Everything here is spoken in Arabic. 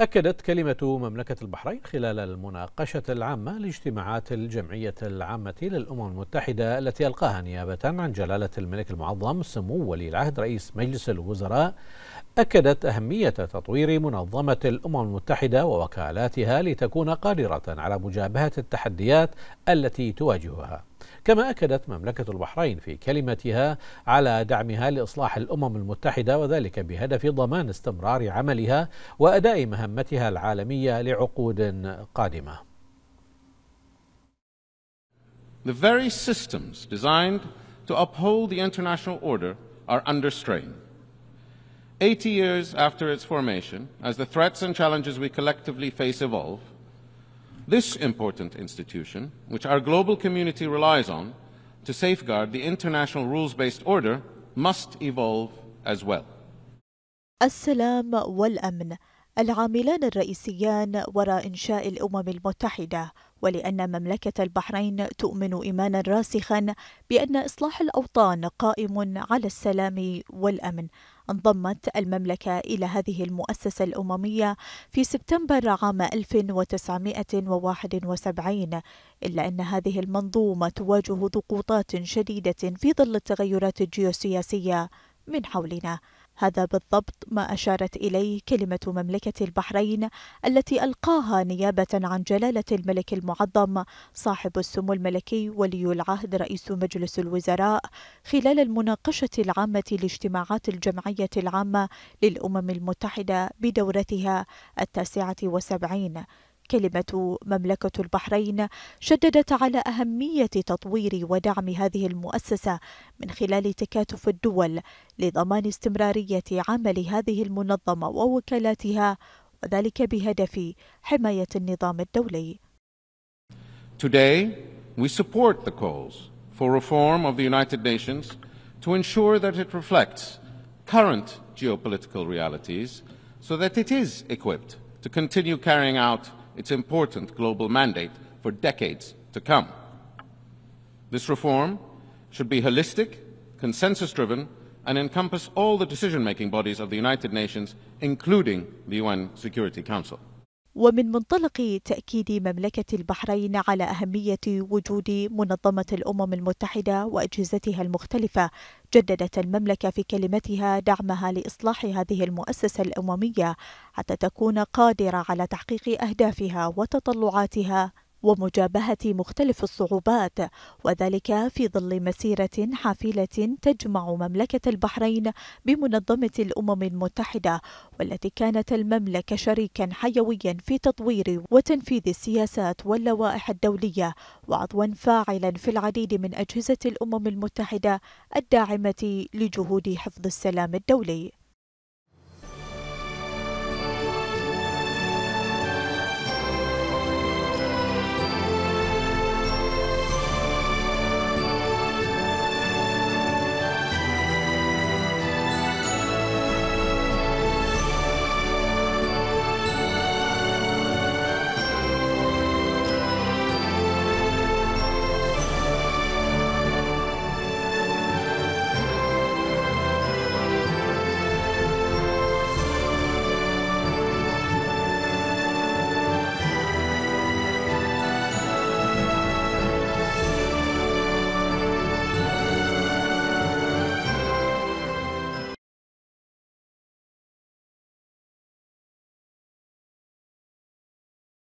أكدت كلمة مملكة البحرين خلال المناقشة العامة لاجتماعات الجمعية العامة للأمم المتحدة التي ألقاها نيابة عن جلالة الملك المعظم سمو ولي العهد رئيس مجلس الوزراء أكدت أهمية تطوير منظمة الأمم المتحدة ووكالاتها لتكون قادرة على مجابهة التحديات التي تواجهها كما أكدت مملكة البحرين في كلمتها على دعمها لإصلاح الأمم المتحدة وذلك بهدف ضمان استمرار عملها وأداء مهمتها العالمية لعقود قادمة. The very systems designed to uphold the international order are under strain. 80 years after its formation, as the threats and challenges we collectively face evolve, this important institution, which our global community relies on to safeguard the international rules-based order, must evolve as well. السلام والأمن العاملان الرئيسيان وراء إنشاء الأمم المتحدة ولأن مملكة البحرين تؤمن إيمانا راسخا بأن إصلاح الأوطان قائم على السلام والأمن انضمت المملكة إلى هذه المؤسسة الأممية في سبتمبر عام 1971 إلا أن هذه المنظومة تواجه ضغوطات شديدة في ظل التغيرات الجيوسياسية من حولنا هذا بالضبط ما أشارت إليه كلمة مملكة البحرين التي ألقاها نيابة عن جلالة الملك المعظم صاحب السمو الملكي ولي العهد رئيس مجلس الوزراء خلال المناقشة العامة لاجتماعات الجمعية العامة للأمم المتحدة بدورتها التاسعة وسبعين كلمة مملكة البحرين شددت على أهمية تطوير ودعم هذه المؤسسة من خلال تكاتف الدول لضمان استمرارية عمل هذه المنظمة ووكالاتها وذلك بهدف حماية النظام الدولي. Today, we support the calls for reform of the United Nations to ensure that it reflects current geopolitical realities so that it is equipped to continue carrying out its important global mandate for decades to come. This reform should be holistic, consensus-driven, and encompass all the decision-making bodies of the United Nations, including the UN Security Council. ومن منطلق تأكيد مملكة البحرين على أهمية وجود منظمة الأمم المتحدة وأجهزتها المختلفة، جددت المملكة في كلمتها دعمها لإصلاح هذه المؤسسة الأممية حتى تكون قادرة على تحقيق أهدافها وتطلعاتها ومجابهة مختلف الصعوبات وذلك في ظل مسيرة حافلة تجمع مملكة البحرين بمنظمة الأمم المتحدة والتي كانت المملكة شريكا حيويا في تطوير وتنفيذ السياسات واللوائح الدولية وعضوا فاعلا في العديد من أجهزة الأمم المتحدة الداعمة لجهود حفظ السلام الدولي